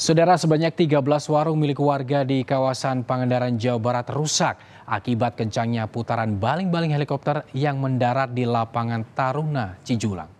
Saudara sebanyak 13 warung milik warga di kawasan Pangandaran Jawa Barat rusak akibat kencangnya putaran baling-baling helikopter yang mendarat di lapangan Taruna Cijulang.